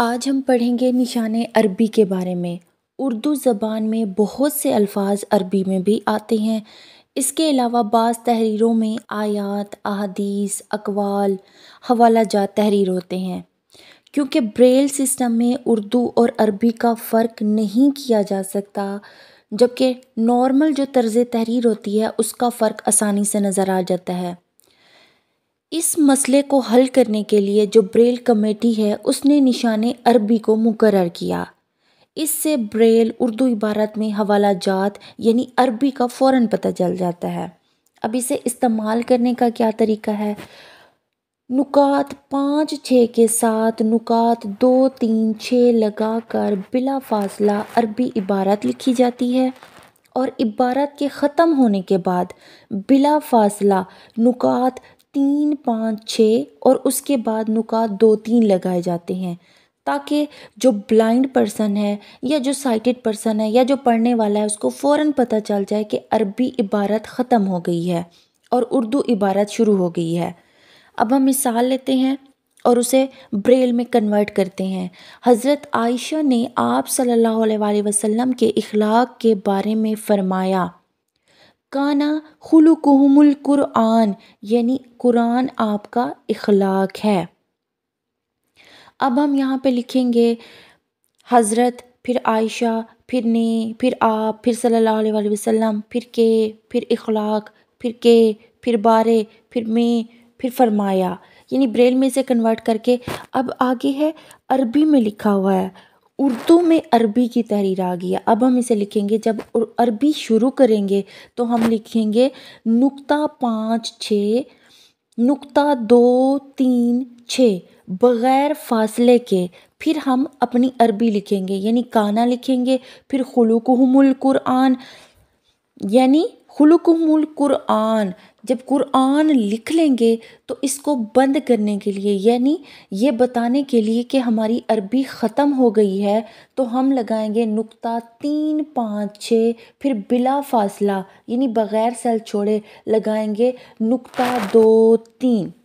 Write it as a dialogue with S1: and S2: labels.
S1: आज हम पढ़ेंगे निशान अरबी के बारे में उर्दू ज़बान में बहुत से अल्फाज अरबी में भी आते हैं इसके अलावा बाज़ तहरीरों में आयात अदीस अकवाल हवाला जा तहरीर होते हैं क्योंकि ब्रेल सिस्टम में उर्दू और अरबी का फ़र्क नहीं किया जा सकता जबकि नॉर्मल जो तर्ज तहरीर होती है उसका फ़र्क आसानी से नज़र आ जाता है इस मसले को हल करने के लिए जो ब्रेल कमेटी है उसने निशान अरबी को मुकर किया इससे ब्रेल उर्दू इबारत में हवाला जात यानी अरबी का फ़ौर पता चल जाता है अब इसे इस्तेमाल करने का क्या तरीका है नुकात पाँच छः के साथ नुकात दो तीन छः लगा कर बिला फासला अरबी इबारत लिखी जाती है और इबारत के ख़त्म होने के बाद बिला फासला नुकात तीन पाँच छः और उसके बाद नुकात दो तीन लगाए जाते हैं ताकि जो ब्लाइंड पर्सन है या जो साइटेड पर्सन है या जो पढ़ने वाला है उसको फ़ौर पता चल जाए कि अरबी इबारत ख़त्म हो गई है और उर्दू इबारत शुरू हो गई है अब हम मिसाल लेते हैं और उसे ब्रेल में कन्वर्ट करते हैं हज़रत आयशा ने आप सल्लल्लाहु अलैहि वसल्लम के अखलाक के बारे में फ़रमाया काना खुल कुरान यानी कुरान आपका इखलाक है अब हम यहाँ पे लिखेंगे हज़रत फिर आयशा फिर ने फिर आप फिर सल्लल्लाहु अलैहि वसल्लम फिर के फिर इखलाक फिर के फिर बारे फिर में फिर फरमाया यानी ब्रेल में से कन्वर्ट करके अब आगे है अरबी में लिखा हुआ है उर्दू में अरबी की तहरीर आ गई है अब हम इसे लिखेंगे जब अरबी शुरू करेंगे तो हम लिखेंगे नुक्ता पाँच छ नुक्ता दो तीन छ बग़ैर फासले के फिर हम अपनी अरबी लिखेंगे यानी काना लिखेंगे फिर खलूक मुल कुरान यानी खुलकमुल कुरान जब कुरान लिख लेंगे तो इसको बंद करने के लिए यानी ये बताने के लिए कि हमारी अरबी ख़त्म हो गई है तो हम लगाएंगे नुक्ता तीन पाँच छः फिर बिला फासला यानी बग़ैर सेल छोड़े लगाएंगे नुक्ता दो तीन